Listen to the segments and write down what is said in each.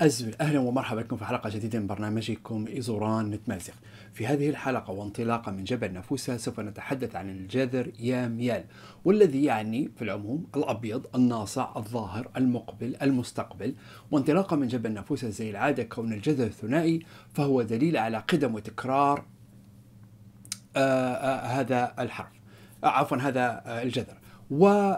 أزمل أهلا ومرحبا بكم في حلقة جديدة من برنامجكم إزوران نتمازق في هذه الحلقة وانطلاقا من جبل نفوسة سوف نتحدث عن الجذر ياميال والذي يعني في العموم الأبيض الناصع الظاهر المقبل المستقبل وانطلاقا من جبل نفوسة زي العادة كون الجذر ثنائي فهو دليل على قدم وتكرار آآ آه، آآ آه، هذا الحرف آه، عفوا هذا الجذر و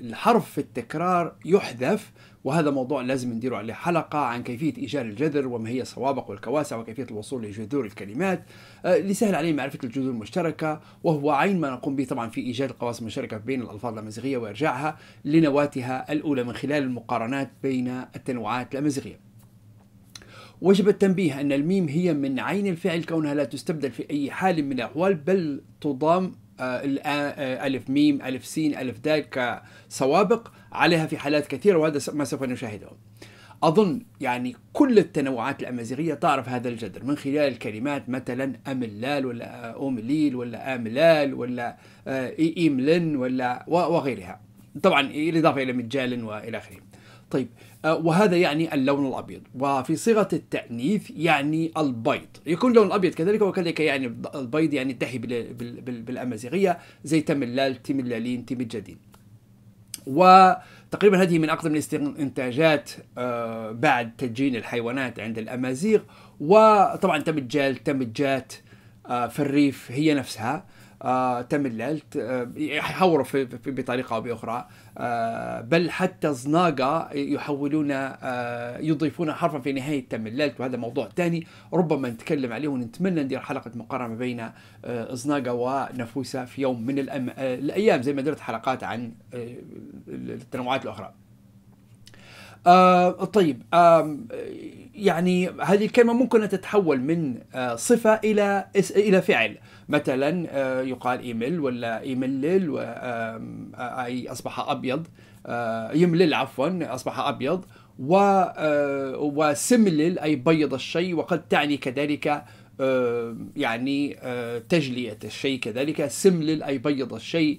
الحرف في التكرار يحذف وهذا موضوع لازم ندير عليه حلقة عن كيفية إيجاد الجذر وما هي السوابق والكواسع وكيفية الوصول لجذور الكلمات آه، لسهل علينا معرفة الجذور المشتركة وهو عين ما نقوم به طبعا في إيجاد القواسم المشتركة بين الألفاظ الأمازيغية وإرجاعها لنواتها الأولى من خلال المقارنات بين التنوعات الأمازيغية وجب التنبيه أن الميم هي من عين الفعل كونها لا تستبدل في أي حال من الأحوال بل تضام آه، آه، ألف ميم ألف سين ألف دال كسوابق عليها في حالات كثيرة وهذا ما سوف نشاهده أظن يعني كل التنوعات الأمازيغية تعرف هذا الجدر من خلال الكلمات مثلا أملال ولا أومليل ولا آملال ولا إيملن آه، ولا وغيرها طبعا بالإضافة إلى مجال وإلى آخره طيب آه، وهذا يعني اللون الابيض وفي صيغه التانيث يعني البيض يكون اللون الابيض كذلك وكذلك يعني البيض يعني تحي بالامازيغيه زي تملال تملالين تمجدين وتقريبا هذه من أقدم الإنتاجات آه، بعد تدجين الحيوانات عند الأمازيغ وطبعا تمجال تمجات آه، في الريف هي نفسها آه، تمللت يحوروا بطريقة أو بأخرى آه، بل حتى زناقة يحولون آه، يضيفون حرفا في نهاية تمللت وهذا موضوع ثاني ربما نتكلم عليه ونتمنى ندير حلقة مقارنة بين آه، زناقة ونفوسة في يوم من الأيام زي ما درت حلقات عن التنوعات الأخرى آه طيب آه يعني هذه الكلمة ممكن أن تتحول من آه، صفة إلى إلى فعل مثلا آه، يقال إيميل ولا إيميلل آه، أي أصبح أبيض يملل عفوا أصبح أبيض و وسملل أي بيض الشيء وقد تعني كذلك يعني تجلية الشيء كذلك سملل أي بيض الشيء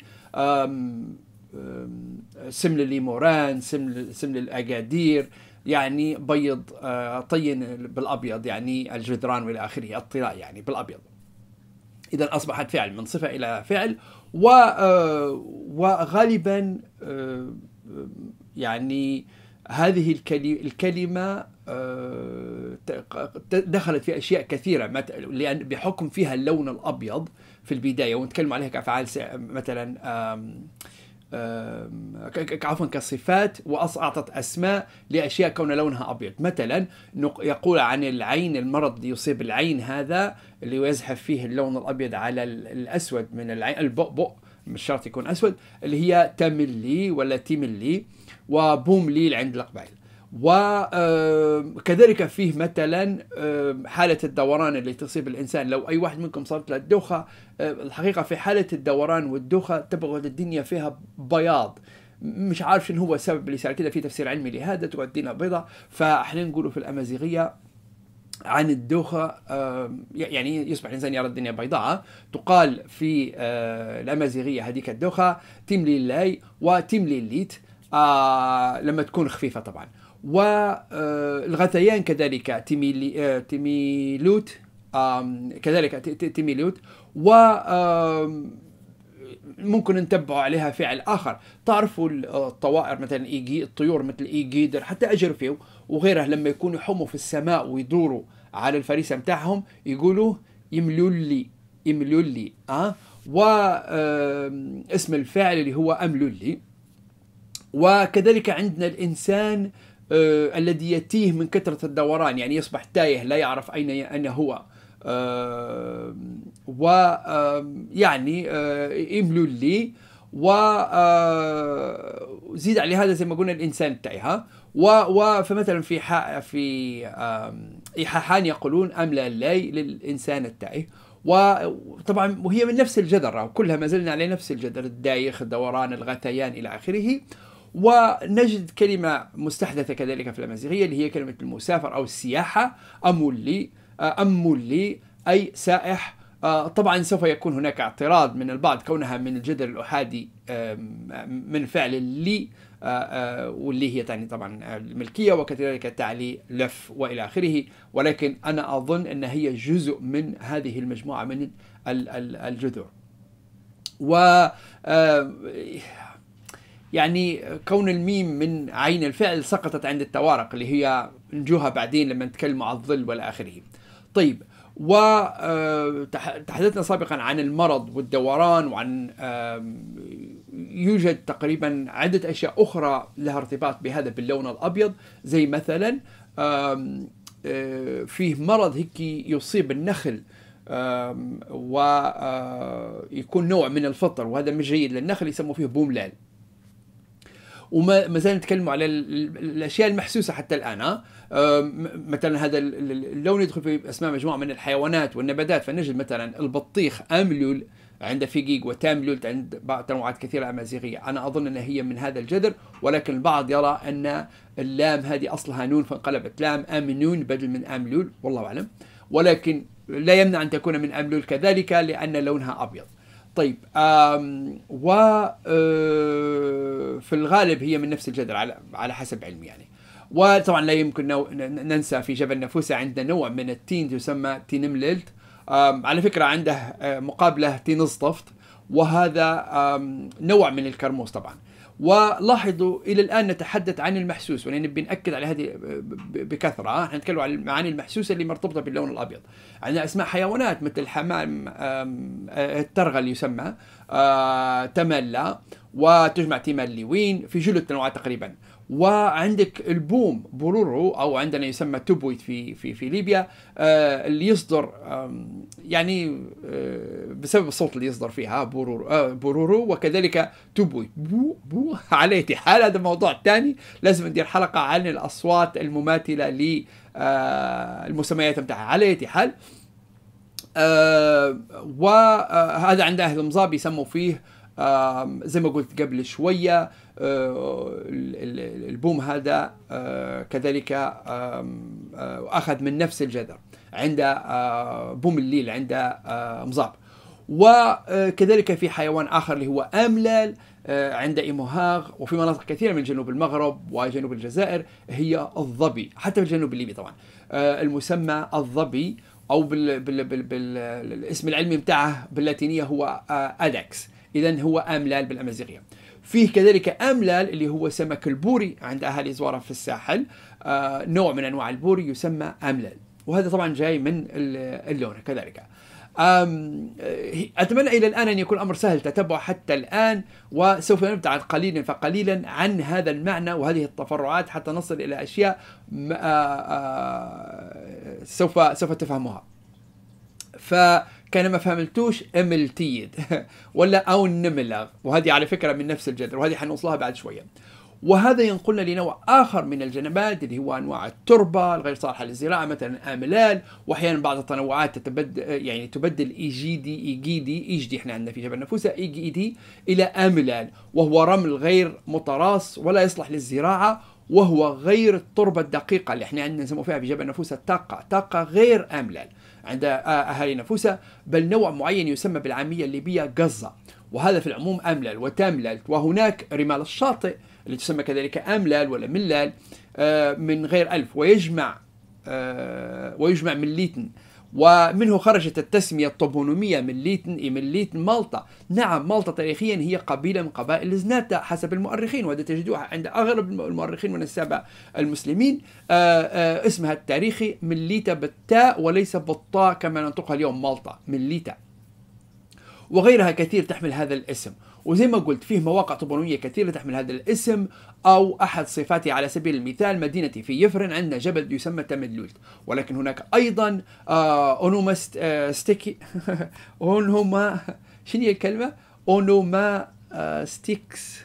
سمل الإموران سمل, سمل الأكادير يعني بيض آه، طين بالأبيض يعني الجدران والى آخره الطلاء يعني بالأبيض إذا أصبحت فعل من صفة إلى فعل و آه، وغالبا آه، يعني هذه الكلمة دخلت في أشياء كثيرة لأن بحكم فيها اللون الأبيض في البداية ونتكلم عليها كأفعال مثلا عفوا كصفات واعطت اسماء لاشياء كون لونها ابيض مثلا يقول عن العين المرض يصيب العين هذا اللي يزحف فيه اللون الابيض على الاسود من العين البؤبؤ مش شرط يكون اسود اللي هي تملي ولا تملي وبومليل عند القبائل وكذلك آه، فيه مثلا آه، حالة الدوران اللي تصيب الإنسان لو أي واحد منكم صارت له الدوخة آه، الحقيقة في حالة الدوران والدوخة تبغى الدنيا فيها بياض مش عارف شنو هو السبب اللي صار كذا في تفسير علمي لهذا تقعد الدنيا بيضاء فاحنا نقولوا في الأمازيغية عن الدوخة يعني يصبح الإنسان يرى الدنيا بيضاء تقال في الأمازيغية هذيك الدوخة تملي اللاي وتملي الليت لما تكون خفيفة طبعا والغثيان آه، كذلك تيميلوت آه، كذلك تيميلوت و ممكن نتبعوا عليها فعل اخر تعرفوا آه، الطوائر مثلا إيجي الطيور مثل ايجيدر حتى اجرفيو وغيرها لما يكونوا يحموا في السماء ويدوروا على الفريسه متاعهم يقولوا يملولي يملولي أه؟ و اسم الفاعل اللي هو املولي وكذلك عندنا الانسان آه، الذي يتيه من كثرة الدوران يعني يصبح تايه لا يعرف أين أين هو آه، ويعني آه، املوا لي وزيد على هذا زي ما قلنا الانسان تايه فمثلا في في ايحاحان يقولون املا لي للانسان التائه وطبعا وهي من نفس الجذر كلها ما زلنا على نفس الجذر الدايخ الدوران الغثيان الى اخره ونجد كلمة مستحدثة كذلك في الأمازيغية اللي هي كلمة المسافر أو السياحة أمولي أمولي آه، أي سائح آه، طبعا سوف يكون هناك اعتراض من البعض كونها من الجدر الأحادي من فعل لي آه، واللي هي تعني طبعا الملكية وكذلك تعلي لف وإلى آخره ولكن أنا أظن أن هي جزء من هذه المجموعة من الجذور و يعني كون الميم من عين الفعل سقطت عند التوارق اللي هي نجوها بعدين لما نتكلموا على الظل والى اخره. طيب وتحدثنا آه، سابقا عن المرض والدوران وعن يوجد تقريبا عدة أشياء أخرى لها ارتباط بهذا باللون الأبيض زي مثلا آه، فيه مرض هيك يصيب النخل ويكون آه، نوع من الفطر وهذا مش جيد للنخل يسموه فيه بوملال وما ما زالنا نتكلموا على الاشياء المحسوسه حتى الان ها مثلا هذا اللون يدخل في اسماء مجموعه من الحيوانات والنباتات فنجد مثلا البطيخ املول عند فيجيج وتاملول عند بعض تنوعات كثيره امازيغيه، انا اظن انها هي من هذا الجذر ولكن البعض يرى ان اللام هذه اصلها نون فانقلبت لام امنون بدل من املول والله اعلم ولكن لا يمنع ان تكون من املول كذلك لان لونها ابيض. طيب و أه، في الغالب هي من نفس الجذر على على حسب علمي يعني وطبعا لا يمكن ننسى في جبل نفوسة عندنا نوع من التين يسمى مللت على فكرة عنده آه، مقابله تين تينزطفت وهذا نوع من الكرموس طبعا ولاحظوا الى الان نتحدث عن المحسوس ولان بنأكد على هذه بكثره آه، احنا نتكلم عن المعاني المحسوسه اللي مرتبطه باللون الابيض عندنا اسماء حيوانات مثل حمام آه، الترغل يسمى تملا وتجمع تيمار ليوين في جل التنوعات تقريبا وعندك البوم بورورو او عندنا يسمى توبويت في في في ليبيا آه، اللي يصدر يعني آه، بسبب الصوت اللي يصدر فيها بورورو, آه، بورورو وكذلك توبويت بو بو على حال هذا موضوع ثاني لازم ندير حلقه عن الاصوات المماثله للمسميات نتاعها على حال وهذا عند اهل مزاب يسموا فيه زي ما قلت قبل شوية آه، البوم هذا آه، كذلك آه، أخذ من نفس الجذر عند بوم الليل عند مزاب وكذلك في حيوان آخر اللي هو أملال عند إيموهاغ وفي مناطق كثيرة من جنوب المغرب وجنوب الجزائر هي الظبي حتى في الجنوب الليبي طبعا المسمى الظبي أو بالاسم العلمي بتاعه باللاتينية هو أدكس إذا هو أملال بالأمازيغية فيه كذلك أملال اللي هو سمك البوري عند أهالي زوارة في الساحل آه، نوع من أنواع البوري يسمى أملال وهذا طبعا جاي من اللون كذلك آه، أتمنى إلى الآن أن يكون الأمر سهل تتبع حتى الآن وسوف نبتعد قليلا فقليلا عن هذا المعنى وهذه التفرعات حتى نصل إلى أشياء آه، سوف سوف تفهمها. كان ما فهمتوش املتيد ولا او نملا وهذه على فكره من نفس الجذر وهذه حنوصلها بعد شويه وهذا ينقلنا لنوع اخر من الجنبات اللي هو انواع التربه الغير صالحه للزراعه مثلا املال واحيانا بعض التنوعات تتبدل يعني تبدل ايجيدي ايجيدي ايجدي احنا عندنا في جبل نفوسه ايجيدي e الى املال وهو رمل غير متراص ولا يصلح للزراعه وهو غير التربه الدقيقه اللي احنا عندنا نسموها فيها في جبل نفوسه طاقه طاقه غير املال عند أهالي نفوسها بل نوع معين يسمى بالعامية الليبية قزة وهذا في العموم أملل وتملل وهناك رمال الشاطئ اللي تسمى كذلك أملال ولا ملال من غير ألف ويجمع ويجمع مليتن ومنه خرجت التسمية الطوبونومية من ليتن من ليتن مالطا نعم مالطا تاريخيا هي قبيلة من قبائل الزناتا حسب المؤرخين وهذا تجدوها عند أغلب المؤرخين والنسابة المسلمين آه، آه، اسمها التاريخي مليتا بالتاء وليس بالطاء كما ننطقها اليوم مالطا مليتا وغيرها كثير تحمل هذا الاسم وزي ما قلت فيه مواقع طبونية كثيرة تحمل هذا الاسم أو أحد صفاته على سبيل المثال مدينتي في يفرن عندنا جبل يسمى تمدلولت ولكن هناك أيضا آه أونوما آه، ستيكي أونوما شنو هي الكلمة؟ أونوما آه، ستيكس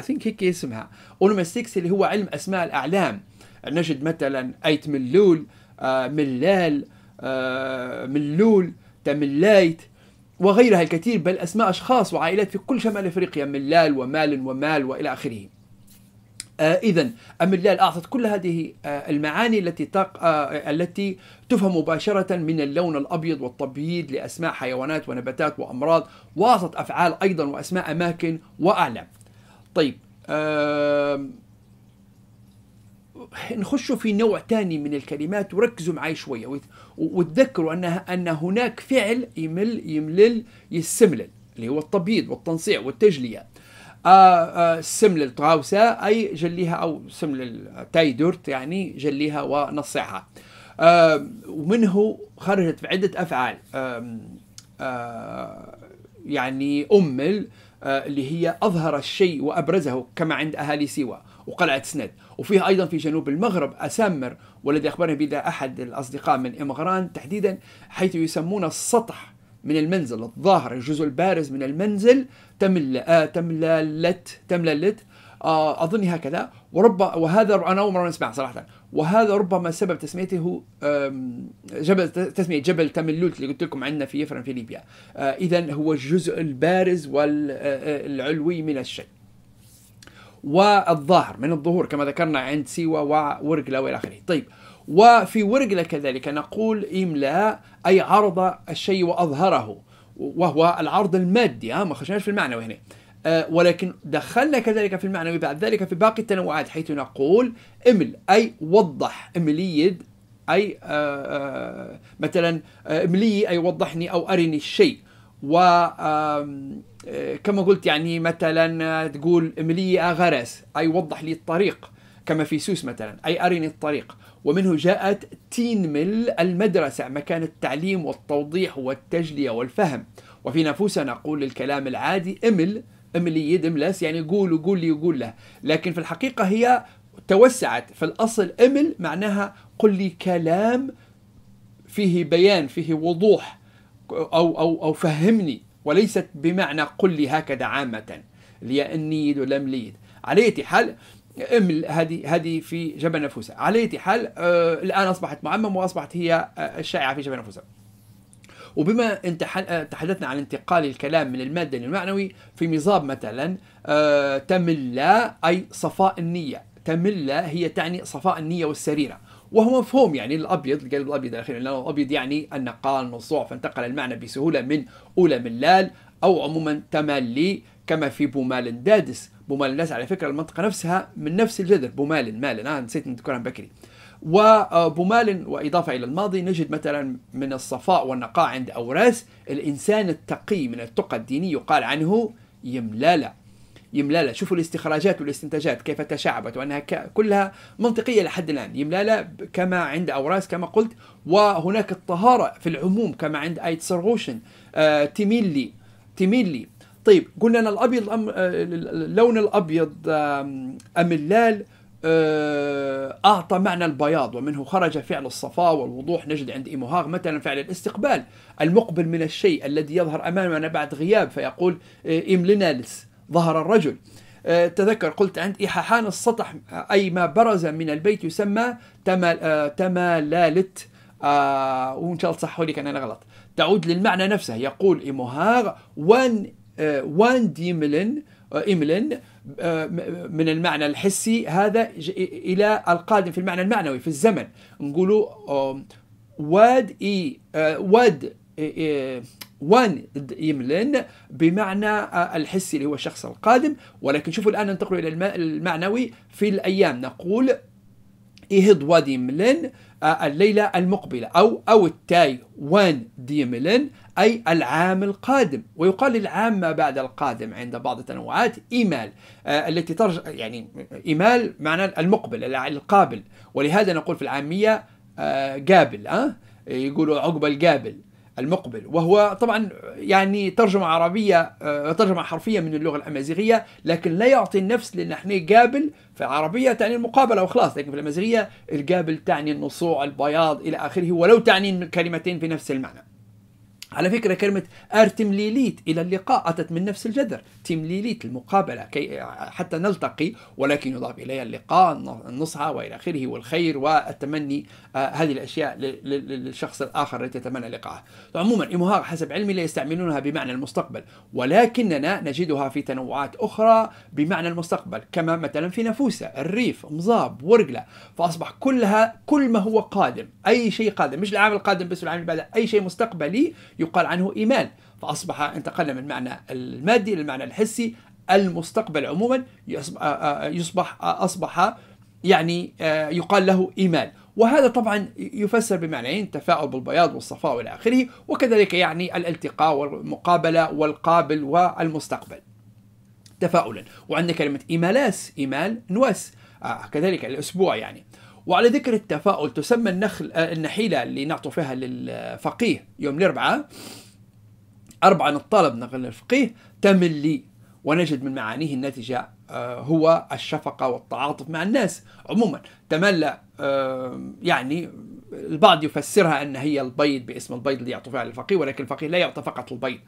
I think هيك اسمها أونوما ستيكس اللي هو علم أسماء الأعلام نجد مثلا أيت ملول آه ملال آه ملول تملايت وغيرها الكثير بل أسماء أشخاص وعائلات في كل شمال أفريقيا ملال ومال ومال وإلى آخره آه إذا أملال أعطت كل هذه آه المعاني التي تق... آه التي تفهم مباشرة من اللون الأبيض والتبييض لأسماء حيوانات ونباتات وأمراض وأعطت أفعال أيضا وأسماء أماكن وأعلام. طيب آه نخشوا في نوع ثاني من الكلمات وركزوا معي شوية وتذكروا أن أن هناك فعل يمل يملل يسملل اللي هو التبييض والتنصيع والتجلية آه، آه، سمل الطاوسة أي جليها أو سمل تاي يعني جليها ونصعها آه، ومنه خرجت في عدة أفعال يعني أمل اللي هي أظهر الشيء وأبرزه كما عند أهالي سيوة وقلعة سند وفيه أيضا في جنوب المغرب أسامر والذي أخبرني بذا أحد الأصدقاء من إمغران تحديدا حيث يسمون السطح من المنزل الظاهر الجزء البارز من المنزل تملا آه، تملا تمللت اظن آه، هكذا ورب وهذا انا اول مره اسمع صراحه وهذا ربما سبب تسميته جبل تسميه جبل تملوت اللي قلت لكم عندنا في يفرن في ليبيا آه، اذا هو الجزء البارز والعلوي من الشيء والظاهر من الظهور كما ذكرنا عند سيوا وورقلة وإلى آخره طيب وفي ورقلة كذلك نقول إملاء أي عرض الشيء وأظهره وهو العرض المادي ها ما خشناش في المعنوي هنا آه، ولكن دخلنا كذلك في المعنوي بعد ذلك في باقي التنوعات حيث نقول امل أي وضح امليد أي آه، آه، مثلا املي أي وضحني أو أرني الشيء و آه، كما قلت يعني مثلا آه، تقول ملي غرس أي وضح لي الطريق كما في سوس مثلا أي أرني الطريق ومنه جاءت تينمل المدرسة مكان التعليم والتوضيح والتجلية والفهم وفي نفوسنا نقول الكلام العادي امل املي يد املس يعني قول وقول لي وقول له لكن في الحقيقة هي توسعت في الأصل امل معناها قل لي كلام فيه بيان فيه وضوح أو أو أو فهمني وليست بمعنى قل لي هكذا عامة لي نيد ولا مليد على أي حال امل هذه هذه في جبل نفوسة على أي حال آه الآن أصبحت معمم وأصبحت هي آه، الشائعة في جبل نفوسة وبما آه، تحدثنا عن انتقال الكلام من المادي للمعنوي في ميزاب مثلا آه تملا أي صفاء النية تملا هي تعني صفاء النية والسريرة وهو مفهوم يعني الابيض القلب الابيض الاخير لانه الابيض يعني النقال النصوع فانتقل المعنى بسهوله من اولى من لال او عموما تملي كما في بومال دادس بومال دادس على فكره المنطقه نفسها من نفس الجذر بومال مال انا نسيت نذكرها بكري وبومال وإضافة إلى الماضي نجد مثلا من الصفاء والنقاء عند أوراس الإنسان التقي من التقى الديني يقال عنه يملالا يملالة شوفوا الاستخراجات والاستنتاجات كيف تشعبت وأنها كلها منطقية لحد الآن يملالة كما عند أوراس كما قلت وهناك الطهارة في العموم كما عند آيت سرغوشن آه تميلي تميلي طيب قلنا أن الأبيض أم آه، اللون الأبيض أم اللال آه، أعطى معنى البياض ومنه خرج فعل الصفاء والوضوح نجد عند إيموهاغ مثلا فعل الاستقبال المقبل من الشيء الذي يظهر أمامنا بعد غياب فيقول آه، إملنالس ظهر الرجل آه، تذكر قلت عند إحاحان السطح أي ما برز من البيت يسمى آه، تمالالت آه، وإن شاء الله تصحوا لي كان أنا غلط تعود للمعنى نفسه يقول إموهاغ وان وان ديملن إملن من المعنى الحسي هذا إلى القادم في المعنى المعنوي في الزمن نقولوا واد إي واد وان ضد يملن بمعنى آه، الحسي اللي هو الشخص القادم ولكن شوفوا الآن ننتقل إلى المعنوي في الأيام نقول إهض وديملن آه، الليلة المقبلة أو أو التاي وان ديملن أي العام القادم ويقال العام ما بعد القادم عند بعض التنوعات إيمال آه، التي ترجع يعني إيمال معنى المقبل القابل ولهذا نقول في العامية قابل أه يقولوا عقب القابل المقبل وهو طبعا يعني ترجمة عربية آه، ترجمة حرفية من اللغة الأمازيغية لكن لا يعطي النفس لأن احنا قابل في العربية تعني المقابلة وخلاص لكن في الأمازيغية القابل تعني النصوع البياض إلى آخره ولو تعني كلمتين في نفس المعنى على فكرة كلمة أرتمليليت إلى اللقاء أتت من نفس الجذر تمليليت المقابلة كي حتى نلتقي ولكن يضاف إليها اللقاء النصحة وإلى آخره والخير والتمني آه، هذه الأشياء للشخص الآخر الذي تتمنى لقاءه عموما إمهاغ حسب علمي لا يستعملونها بمعنى المستقبل ولكننا نجدها في تنوعات أخرى بمعنى المستقبل كما مثلا في نفوسة الريف مضاب ورقلة فأصبح كلها كل ما هو قادم أي شيء قادم مش العام القادم بس العام اللي بعده أي شيء مستقبلي يقال عنه إيمان فأصبح انتقلنا من المعنى المادي إلى المعنى الحسي المستقبل عموما يصبح آه، آه، آه، أصبح يعني يقال له إيمان وهذا طبعا يفسر بمعنيين التفاؤل بالبياض والصفاء والى اخره وكذلك يعني الالتقاء والمقابله والقابل والمستقبل تفاؤلا وعندنا كلمه ايمالاس ايمال نواس آه كذلك الاسبوع يعني وعلى ذكر التفاؤل تسمى النخل آه، النحيله اللي نعطوا فيها للفقيه يوم الاربعاء أربعة الطالب نقل الفقيه تملي ونجد من معانيه الناتجة آه، هو الشفقة والتعاطف مع الناس عموما تملى آه، يعني البعض يفسرها أن هي البيض باسم البيض اللي يعطوا فيها للفقيه ولكن الفقيه لا يعطى فقط البيض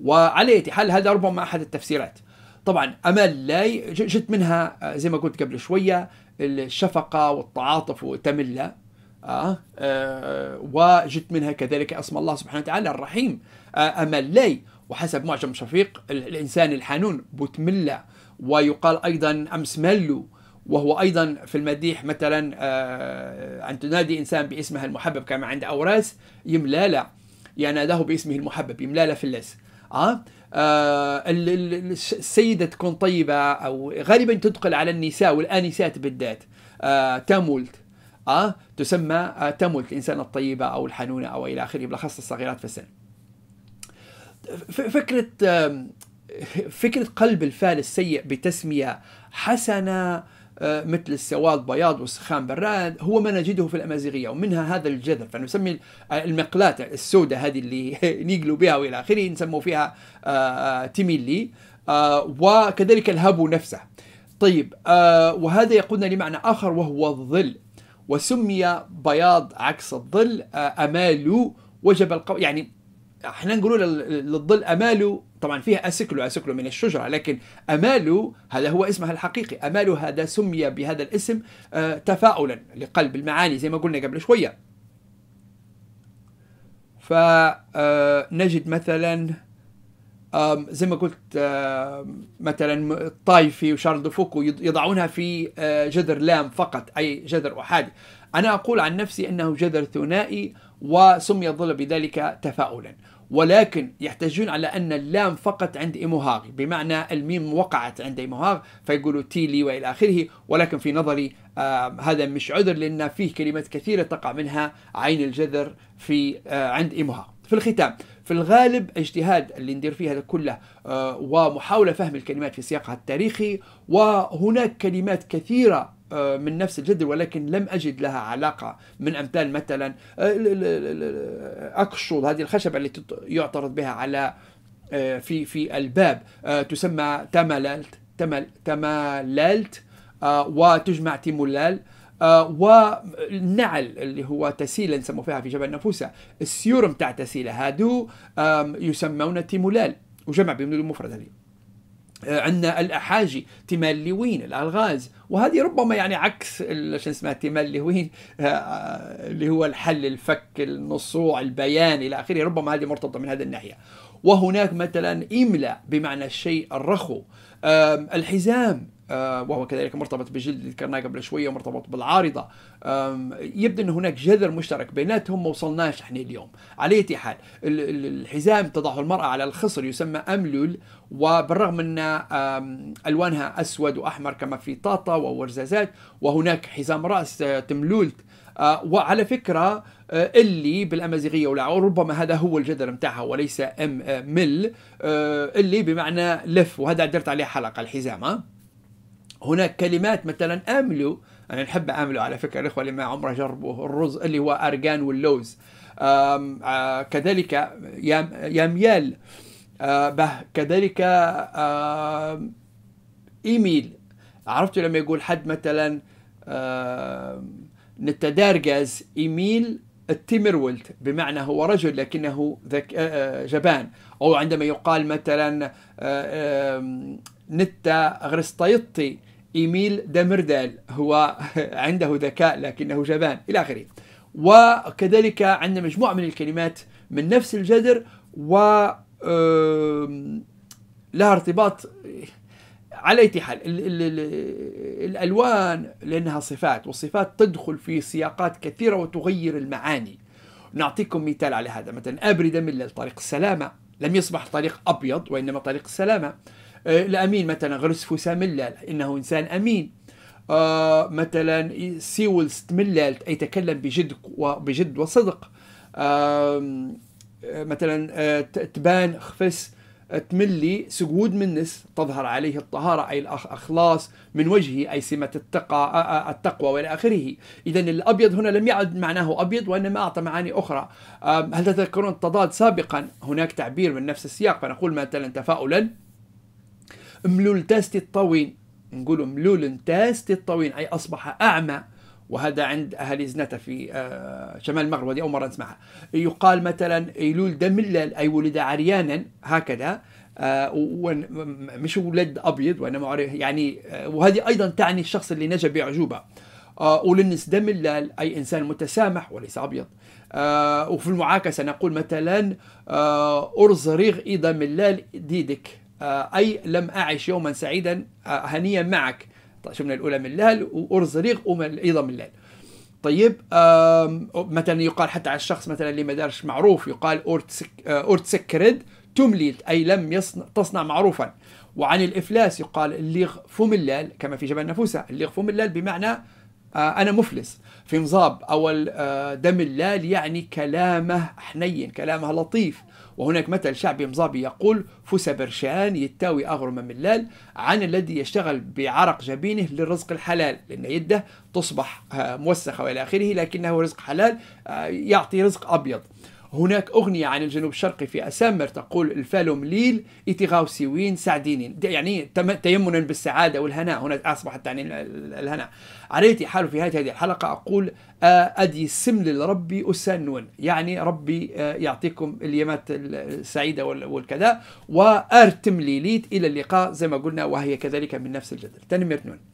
وعلى حال هذا ربما أحد التفسيرات طبعا أمل لا جت منها زي ما قلت قبل شوية الشفقة والتعاطف وتملة آه, آه وجدت منها كذلك اسم الله سبحانه وتعالى الرحيم آه أملي وحسب معجم شفيق الإنسان الحنون بوتملة ويقال أيضا أمس ملو وهو أيضا في المديح مثلا آه أن تنادي إنسان باسمها المحبب كما عند أوراس يملالة يناداه يعني باسمه المحبب يملالة في اللس آه آه، السيدة تكون طيبة أو غالبا تدخل على النساء والآنسات بالذات آه، تامولت أه تسمى آه، تامولت الإنسانة الطيبة أو الحنونة أو إلى آخره بالأخص الصغيرات في السن فكرة فكرة قلب الفال السيء بتسمية حسنة آه، مثل السواد بياض والسخان براد هو ما نجده في الأمازيغية ومنها هذا الجذر فنسمي آه، المقلاة السوداء هذه اللي نيقلوا بها وإلى آخره نسموا فيها آه، تيميلي وكذلك الهبو نفسه طيب وهذا يقودنا لمعنى آخر وهو الظل وسمي بياض عكس الظل أمالو وجب القول يعني احنا نقولوا للظل اماله طبعا فيها اسكلو اسكلو من الشجره لكن اماله هذا هو اسمها الحقيقي اماله هذا سمي بهذا الاسم آه، تفاؤلا لقلب المعاني زي ما قلنا قبل شويه فنجد آه، مثلا زي ما قلت مثلا الطايفي وشارل دوفوكو يضعونها في آه، جذر لام فقط اي جذر احادي انا اقول عن نفسي انه جذر ثنائي وسمي الظل بذلك تفاؤلا ولكن يحتاجون على أن اللام فقط عند إيموهاغ بمعنى الميم وقعت عند إيموهاغ فيقولوا تيلي وإلى آخره ولكن في نظري آه هذا مش عذر لأن فيه كلمات كثيرة تقع منها عين الجذر في آه عند إيموهاغ في الختام في الغالب اجتهاد اللي ندير فيه هذا كله آه ومحاولة فهم الكلمات في سياقها التاريخي وهناك كلمات كثيرة آه، من نفس الجذر ولكن لم أجد لها علاقة من أمثال مثلا أقشط آه، هذه الخشبة التي يعترض بها على آه، في في الباب تسمى تمللت تمل تمللت وتجمع تيمولال والنعل اللي هو تسيلة نسمو فيها في جبل نفوسة السيورم تاع تسيلة هادو يسمون تيمولال وجمع بين المفرد هذه عندنا الاحاجي تمال لوين الالغاز وهذه ربما يعني عكس شو اسمها تمال لوين آه، آه، اللي هو الحل الفك النصوع البيان الى اخره ربما هذه مرتبطه من هذه الناحيه وهناك مثلا املا بمعنى الشيء الرخو الحزام آه، وهو كذلك مرتبط بجلد ذكرناه قبل شويه مرتبط بالعارضه يبدو ان هناك جذر مشترك بيناتهم ما وصلناش احنا اليوم على اي حال الحزام تضعه المراه على الخصر يسمى املول وبالرغم ان الوانها اسود واحمر كما في طاطا وورزازات وهناك حزام راس آه، تملولت آه، وعلى فكره اللي بالامازيغيه ربما هذا هو الجذر نتاعها وليس ام مل اللي بمعنى لف وهذا درت عليه حلقه الحزام هناك كلمات مثلا املو انا نحب املو على فكره الاخوه اللي ما عمره جربوه الرز اللي هو اركان واللوز آم آه كذلك يام يال آه به كذلك آه ايميل عرفتوا لما يقول حد مثلا آه نتدارجز ايميل التيمرولت بمعنى هو رجل لكنه ذك... آه،, آه جبان او عندما يقال مثلا آه نتا غرستايطي إيميل دمردال هو عنده ذكاء لكنه جبان إلى آخره وكذلك عندنا مجموعة من الكلمات من نفس الجذر و لها ارتباط على اي حال الالوان لانها صفات والصفات تدخل في سياقات كثيره وتغير المعاني نعطيكم مثال على هذا مثلا ابرده من طريق السلامه لم يصبح طريق ابيض وانما طريق السلامه آه، الامين مثلا غرسفوس ملال انه انسان امين آه مثلا سيولس اي تكلم بجد وبجد وصدق آه مثلا آه، تبان خفس آه، تملي سجود منس تظهر عليه الطهارة أي الأخلاص من وجهه أي سمة التقى التقوى وإلى آخره إذا الأبيض هنا لم يعد معناه أبيض وإنما أعطى معاني أخرى هل تذكرون التضاد سابقا هناك تعبير من نفس السياق فنقول مثلا تفاؤلا ملول تاستي الطويل نقول ملول تاستي الطويل أي أصبح أعمى وهذا عند أهل زناتا في آه، شمال المغرب هذه أول مرة نسمعها يقال مثلا يلول دملل أي ولد عريانا هكذا آه، مش ولد أبيض وإنما يعني آه، وهذه أيضا تعني الشخص اللي نجا بعجوبة وللنس دملل أي إنسان متسامح وليس أبيض وفي المعاكسة نقول مثلا أرز ريغ إذا ملال ديدك آه، أي لم أعش يوما سعيدا آه، هنيا معك طيب، شفنا الأولى من الليل وأرزريق أيضا من الليل طيب مثلا يقال حتى على الشخص مثلا اللي ما دارش معروف يقال آه، أورتسكرد تمليت أي لم يصنع تصنع معروفا وعن الإفلاس يقال الليغ فوم الليل كما في جبل نفوسة الليغ فوم الليل بمعنى أنا مفلس في مضاب أو آه، دم اللال يعني كلامه حنين كلامه لطيف وهناك مثل شعبي مضابي يقول فسبرشان يتاوي أغرم من اللال عن الذي يشتغل بعرق جبينه للرزق الحلال لأن يده تصبح آه، موسخة وإلى آخره لكنه رزق حلال آه، يعطي رزق أبيض هناك أغنية عن الجنوب الشرقي في أسامر تقول الفالوم ليل سيوين سعدينين يعني تيمنا بالسعادة والهناء هنا أصبحت تعني الهناء عليتي حال في هذه الحلقة أقول آه، أدي السمل لربي أسنون يعني ربي آه، يعطيكم اليمات السعيدة والكذا وأرتم ليليت إلى اللقاء زي ما قلنا وهي كذلك من نفس الجدل تنمية نون